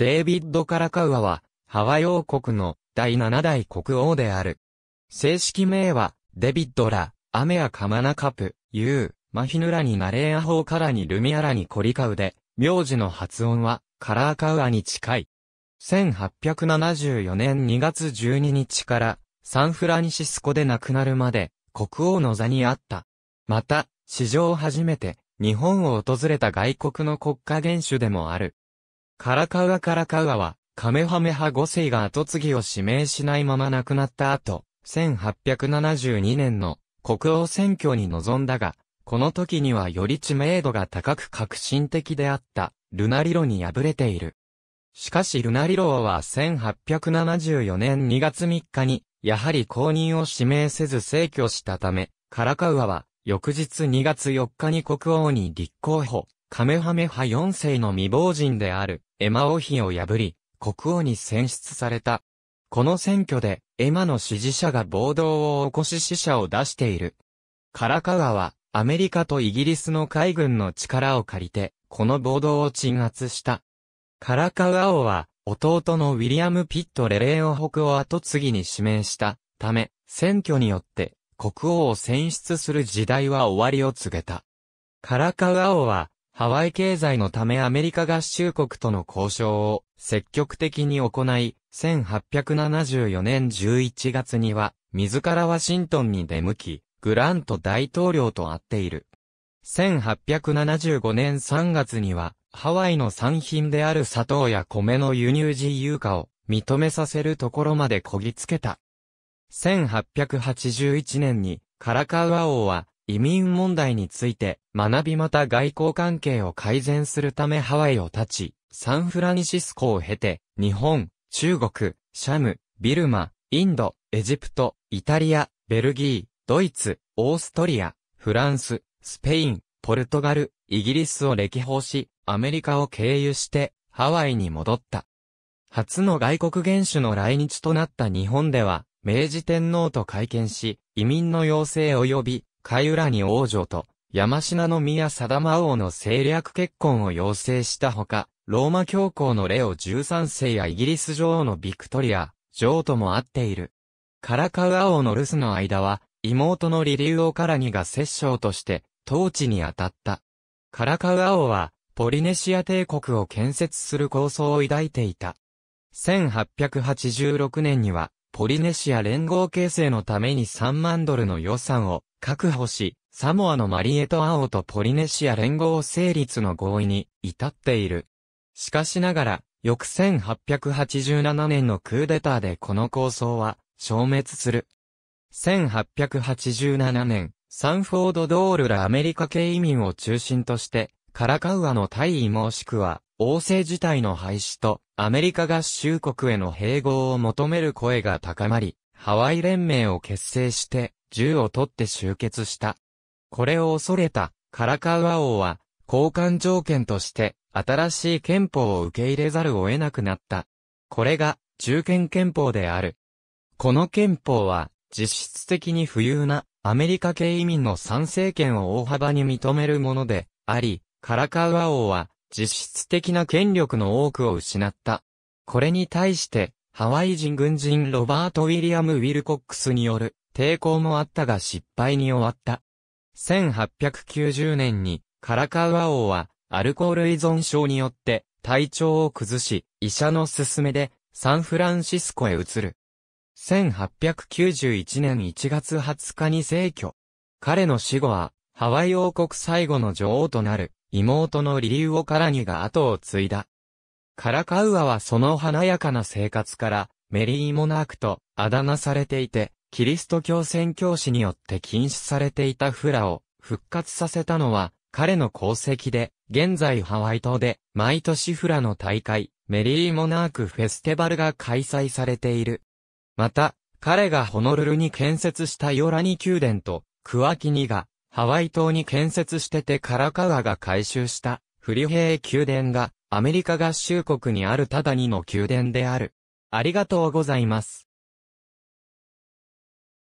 デイビッド・カラカウアは、ハワイ王国の第7代国王である。正式名は、デビッドラ、アメアカマナカプ、ユー、マヒヌラにナレーアホーカラにルミアラにコリカウで、名字の発音は、カラーカウアに近い。1874年2月12日から、サンフランシスコで亡くなるまで、国王の座にあった。また、史上初めて、日本を訪れた外国の国家元首でもある。カラカウアカラカウアは、カメハメハ5世が後継ぎを指名しないまま亡くなった後、1872年の国王選挙に臨んだが、この時にはより知名度が高く革新的であった、ルナリロに敗れている。しかしルナリロは1874年2月3日に、やはり公認を指名せず制御したため、カラカウアは、翌日2月4日に国王に立候補。カメハメハ4世の未亡人であるエマ王妃を破り、国王に選出された。この選挙で、エマの支持者が暴動を起こし死者を出している。カラカワは、アメリカとイギリスの海軍の力を借りて、この暴動を鎮圧した。カラカワ王は、弟のウィリアム・ピット・レレーオ北を後継ぎに指名したため、選挙によって国王を選出する時代は終わりを告げた。カラカワ王はハワイ経済のためアメリカ合衆国との交渉を積極的に行い、1874年11月には、自らワシントンに出向き、グラント大統領と会っている。1875年3月には、ハワイの産品である砂糖や米の輸入自由化を認めさせるところまでこぎつけた。1881年にカラカウア王は移民問題について学びまた外交関係を改善するためハワイを立ち、サンフランシスコを経て、日本、中国、シャム、ビルマ、インド、エジプト、イタリア、ベルギー、ドイツ、オーストリア、フランス、スペイン、ポルトガル、イギリスを歴訪し、アメリカを経由して、ハワイに戻った。初の外国元首の来日となった日本では、明治天皇と会見し、移民の要請及びカユラニ王女と、山品宮貞魔王の政略結婚を要請したほか、ローマ教皇のレオ13世やイギリス女王のビクトリア、女王とも会っている。カラカウア王の留守の間は、妹のリリウオカラニが摂政として、統治に当たった。カラカウア王は、ポリネシア帝国を建設する構想を抱いていた。1886年には、ポリネシア連合形成のために3万ドルの予算を確保し、サモアのマリエト・アオとポリネシア連合成立の合意に至っている。しかしながら、翌1887年のクーデターでこの構想は消滅する。1887年、サンフォード・ドールらアメリカ系移民を中心として、カラカウアの退位もしくは、王政自体の廃止と、アメリカ合衆国への併合を求める声が高まり、ハワイ連盟を結成して、銃を取って集結した。これを恐れた、カラカウア王は、交換条件として、新しい憲法を受け入れざるを得なくなった。これが、中堅憲法である。この憲法は、実質的に富裕な、アメリカ系移民の参政権を大幅に認めるもので、あり、カラカウア王は、実質的な権力の多くを失った。これに対して、ハワイ人軍人ロバート・ウィリアム・ウィルコックスによる抵抗もあったが失敗に終わった。1890年にカラカウア王はアルコール依存症によって体調を崩し、医者の勧めでサンフランシスコへ移る。1891年1月20日に逝去。彼の死後はハワイ王国最後の女王となる妹のリリウオカラニが後を継いだ。カラカウアはその華やかな生活から、メリーモナークとあだ名されていて、キリスト教宣教師によって禁止されていたフラを復活させたのは彼の功績で、現在ハワイ島で毎年フラの大会、メリーモナークフェスティバルが開催されている。また、彼がホノルルに建設したヨラニ宮殿とクワキニがハワイ島に建設しててカラカワが改修したフリヘイ宮殿がアメリカ合衆国にあるただ2の宮殿である。ありがとうございます。